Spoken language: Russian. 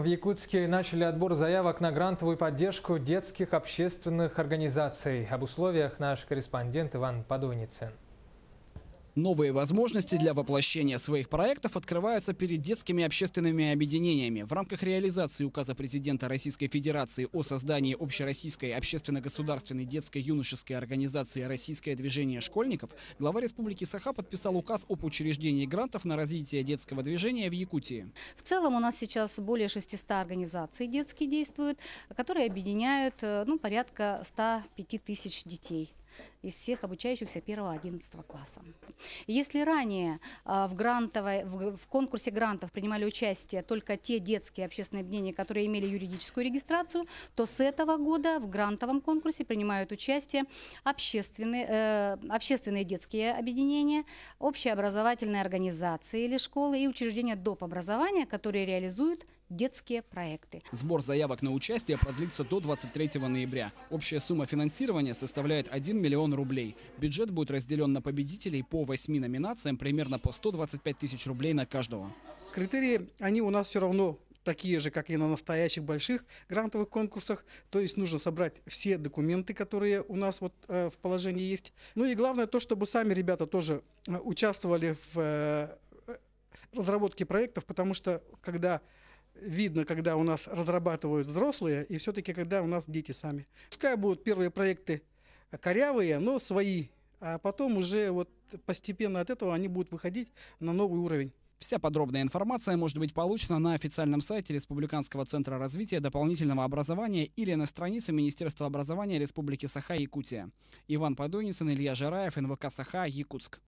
В Якутске начали отбор заявок на грантовую поддержку детских общественных организаций. Об условиях наш корреспондент Иван Подойницын. Новые возможности для воплощения своих проектов открываются перед детскими общественными объединениями. В рамках реализации указа президента Российской Федерации о создании общероссийской общественно-государственной детской юношеской организации «Российское движение школьников» глава республики Саха подписал указ об учреждении грантов на развитие детского движения в Якутии. В целом у нас сейчас более 600 организаций детские действуют, которые объединяют э, ну, порядка 105 тысяч детей из всех обучающихся 1-11 класса. Если ранее а, в, грантовой, в конкурсе грантов принимали участие только те детские общественные объединения, которые имели юридическую регистрацию, то с этого года в грантовом конкурсе принимают участие общественные, э, общественные детские объединения, общеобразовательные организации или школы и учреждения доп. образования, которые реализуют детские проекты. Сбор заявок на участие продлится до 23 ноября. Общая сумма финансирования составляет 1 миллион рублей. Бюджет будет разделен на победителей по 8 номинациям, примерно по 125 тысяч рублей на каждого. Критерии, они у нас все равно такие же, как и на настоящих больших грантовых конкурсах. То есть нужно собрать все документы, которые у нас вот э, в положении есть. Ну и главное то, чтобы сами ребята тоже э, участвовали в э, разработке проектов, потому что когда видно, когда у нас разрабатывают взрослые, и все-таки когда у нас дети сами. Пускай будут первые проекты корявые, но свои, а потом уже вот постепенно от этого они будут выходить на новый уровень. Вся подробная информация может быть получена на официальном сайте Республиканского центра развития дополнительного образования или на странице Министерства образования Республики Саха-Якутия. Иван Подойницын, Илья Жираев, НВК Саха, Якутск.